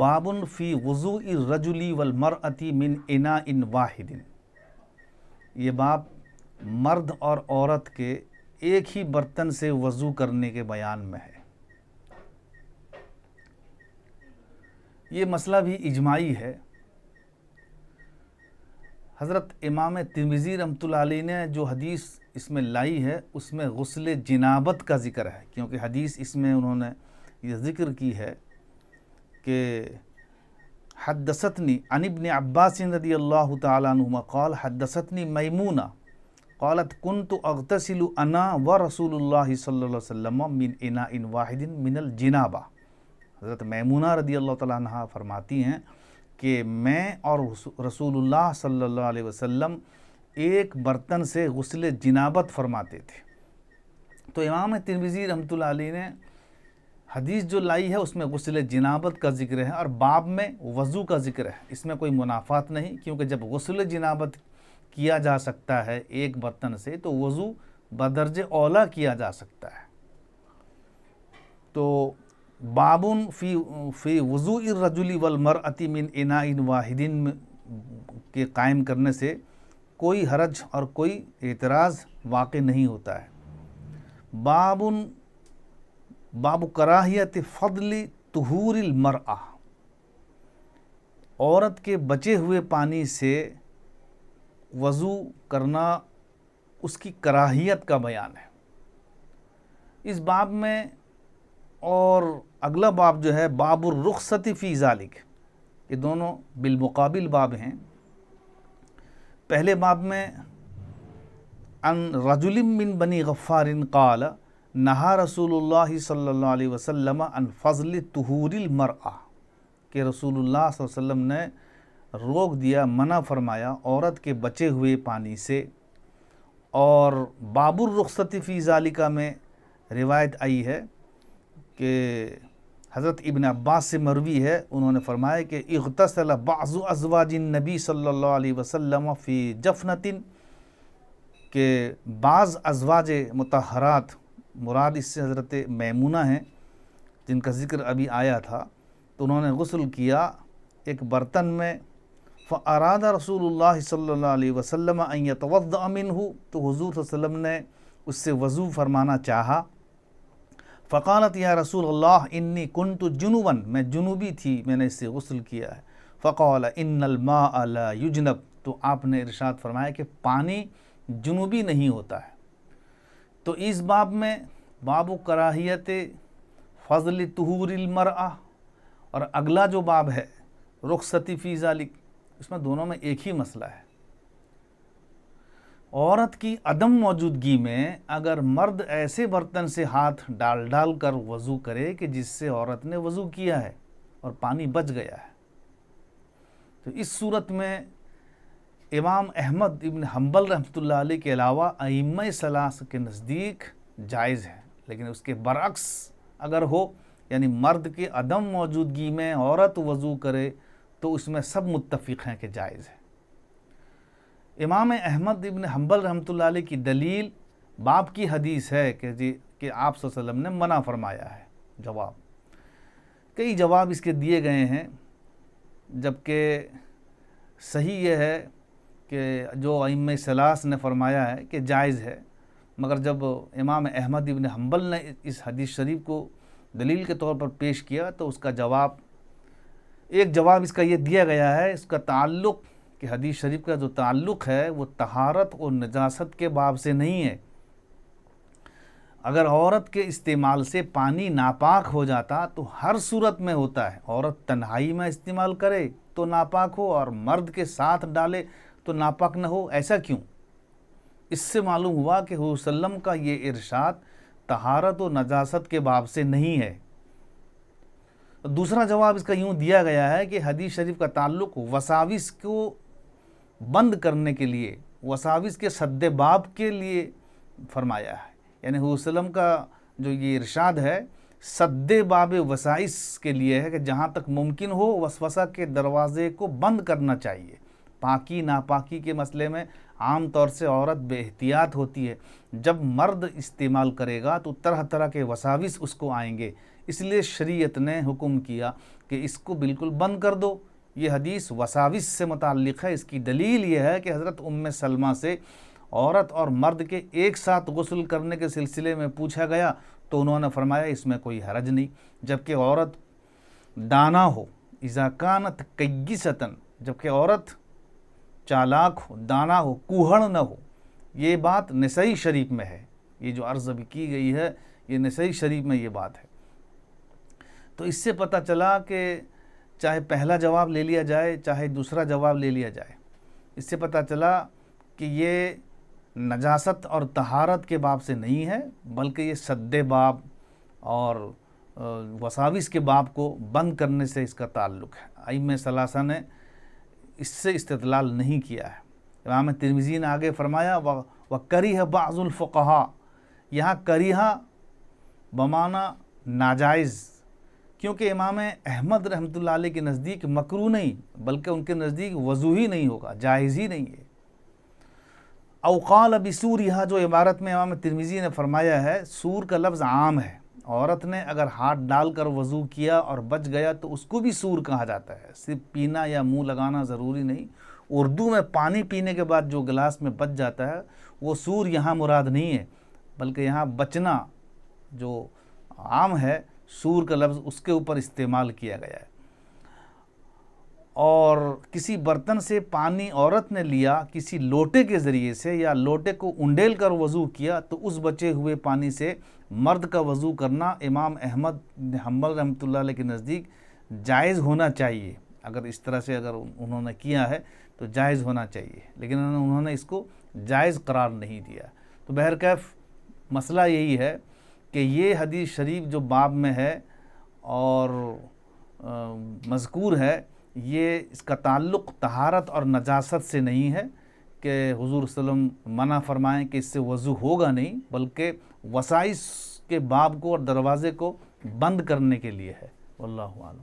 बाबुन फ़ी वज़ू रजुली वल अति मिन इना इन वाहिदिन ये बाप मर्द और औरत के एक ही बर्तन से वज़ू करने के बयान में है ये मसला भी इजमाई है हज़रत इमाम तिमिज़ी रमत ने जो हदीस इसमें लाई है उसमें गसल जिनाबत का ज़िक्र है क्योंकि हदीस इसमें उन्होंने ये ज़िक्र की है के हदसतनी अनिबन अब्बासिन रदी अल्लाह तुम कौल हदसतनी मैमूना कौलत कन तो अगतसिलु अना व रसूल सल्लम मिन इना इन वाहिदिन मिनल जिनाबा हज़रत मैमूना रदी अल्लाह तह फरमाती हैं कि मैं और रसूल सल्ला वसम एक बर्तन से गसल जिनाबत फरमाते थे तो इमाम तिरमिज़ी रहमत ने हदीस जो लाई है उसमें गसल जिनाबत का जिक्र है और बाब में वज़ू का जिक्र है इसमें कोई मुनाफात नहीं क्योंकि जब गसल जिनाबत किया जा सकता है एक बर्तन से तो वज़ू बदर्ज ओला किया जा सकता है तो बाबुन फ़ी फ़ी वज़ू इजुली वलमर अति मिन इना इन वाहिदिन के कायम करने से कोई हरज और कोई एतराज़ वाक़ नहीं होता है बाबुन बाब कराहियत फ़दल तहूर मर औरत के बचे हुए पानी से वज़ू करना उसकी कराहियत का बयान है इस बाब में और अगला बाब जो है बाबुर्रुखसती फ़ी ज़ालिक ये दोनों बिलमुकाबिल बाब हैं पहले बाब में अन रजुलिम बिन बनी गफ़ारिन काला नहा रसूल सल्ला अलैहि अन फजल तहूरिल आ के रसूल वसल्लम ने रोक दिया मना फरमाया औरत के बचे हुए पानी से और बाबुर रुखसती फ़ी जालिका में रिवायत आई है कि हज़रत इबन अब्बास से मरवी है उन्होंने फरमाया कि इगतसल बाज़ु अजवाजिन नबी सल्ला अलैहि फ़ी जफनतिन के बाज़ अजवाज मतहरात मुराद इससे हज़रत मैमूना हैं जिनका ज़िक्र अभी आया था तो उन्होंने गसल किया एक बर्तन में फ़रादा रसूल सल्ला वसलम तवद अमिन हो तो हजूर वसलम ने उससे वज़ू फरमाना चाहा फ़कालत या रसूल अल्लाह इन्नी कन तो जुनूबन मैं जुनूबी थी मैंने इससे गसल किया है फ़कौल इन्नमा युजनब तो आपने इरशाद फरमाया कि पानी जुनूबी नहीं होता है तो इस बाब में बाब कराहियत फजल तहूरमर और अगला जो बाब है रुखसती फ़ी जालिक इसमें दोनों में एक ही मसला है औरत की अदम मौजूदगी में अगर मर्द ऐसे बर्तन से हाथ डाल डाल कर वज़ू करे कि जिससे औरत ने वज़ू किया है और पानी बच गया है तो इस सूरत में इमाम अहमद इबन हम्बल रहमत के अलावा अम सलास के नज़दीक जायज़ है लेकिन उसके बरक्स अगर हो यानी मर्द के अदम मौजूदगी में औरत वज़ू करे तो उसमें सब मुतफ़ हैं कि जायज़ है इमाम अहमद इबन हम्बल रहमत की दलील बाप की हदीस है कि जी कि आप वसल्लम ने मना फरमाया है जवाब कई जवाब इसके दिए गए हैं जबकि सही यह है कि जो अम सलास ने फरमाया है कि जायज़ है मगर जब इमाम अहमद इबन हम्बल ने इस हदीस शरीफ को दलील के तौर पर पेश किया तो उसका जवाब एक जवाब इसका ये दिया गया है इसका ताल्लुक़ कि हदीस शरीफ का जो ताल्लुक़ है वो तहारत और नजासत के बाब से नहीं है अगर औरत के इस्तेमाल से पानी नापाक हो जाता तो हर सूरत में होता है औरत तन्हाई में इस्तेमाल करे तो नापाक हो और मर्द के साथ डाले तो नापाक न हो ऐसा क्यों इससे मालूम हुआ कि हुसल्लम का ये इरशाद तहारत और नजासत के बाब से नहीं है दूसरा जवाब इसका यूँ दिया गया है कि हदीस शरीफ का ताल्लुक वसाविस को बंद करने के लिए वसाविस के सद्दे बाब के लिए फरमाया है यानी हुसल्लम का जो ये इरशाद है सद्दे बाब वसाइस के लिए है कि जहाँ तक मुमकिन हो वसवसा के दरवाज़े को बंद करना चाहिए पाकी नापाकी के मसले में आम तौर से औरत बेहतियात होती है जब मर्द इस्तेमाल करेगा तो तरह तरह के वसाविस उसको आएंगे इसलिए शरीयत ने हुक्म किया कि इसको बिल्कुल बंद कर दो ये हदीस वसाविस से मुतक़ है इसकी दलील ये है कि हज़रत उम सलमा से औरत और मर्द के एक साथ गसल करने के सिलसिले में पूछा गया तो उन्होंने फरमाया इसमें कोई हरज नहीं जबकि औरत दाना हो इज़ाकानत कई जबकि औरत चालाक हो दाना हो कुहड़ न हो ये बात नसई शरीफ में है ये जो अर्ज़ अभी की गई है ये नसई शरीफ में ये बात है तो इससे पता चला कि चाहे पहला जवाब ले लिया जाए चाहे दूसरा जवाब ले लिया जाए इससे पता चला कि ये नजासत और तहारत के बाब से नहीं है बल्कि ये सद्दे बाब और वसाविस के बाब को बंद करने से इसका ताल्लुक़ है में सलासा ने इससे इस्तलाल नहीं किया है इमाम तिरमिज़ी ने आगे फरमाया व करी है बाज़ुल्फ़ा यहाँ करीहा बमाना नाजायज़ क्योंकि इमाम अहमद रहमत अलैह के नज़दीक मकरू नहीं बल्कि उनके नज़दीक वजू ही नहीं होगा जायज़ ही नहीं है अवकाल अबी सूर यहाँ जो इमारत में इमाम तिरमिज़ी ने फरमाया है सूर का लफ्ज़ आम है औरत ने अगर हाथ डालकर वज़ू किया और बच गया तो उसको भी सूर कहा जाता है सिर्फ पीना या मुंह लगाना ज़रूरी नहीं उर्दू में पानी पीने के बाद जो गिलास में बच जाता है वो सूर यहाँ मुराद नहीं है बल्कि यहाँ बचना जो आम है सूर का लफ्ज़ उसके ऊपर इस्तेमाल किया गया है और किसी बर्तन से पानी औरत ने लिया किसी लोटे के ज़रिए से या लोटे को उंडेल कर वज़ू किया तो उस बचे हुए पानी से मर्द का वज़ू करना इमाम अहमद हम्बल ला के नज़दीक जायज़ होना चाहिए अगर इस तरह से अगर उन्होंने किया है तो जायज़ होना चाहिए लेकिन उन्होंने इसको जायज़ करार नहीं दिया तो बहरकैफ मसला यही है कि ये हदीस शरीफ जो बाब में है और मज़कूर है ये इसका ताल्लुक़ तहारत और नजासत से नहीं है कि हुजूर सल्लम मना फरमाएं कि इससे वज़ू होगा नहीं बल्कि वसाइस के बाब को और दरवाज़े को बंद करने के लिए है वल्लाम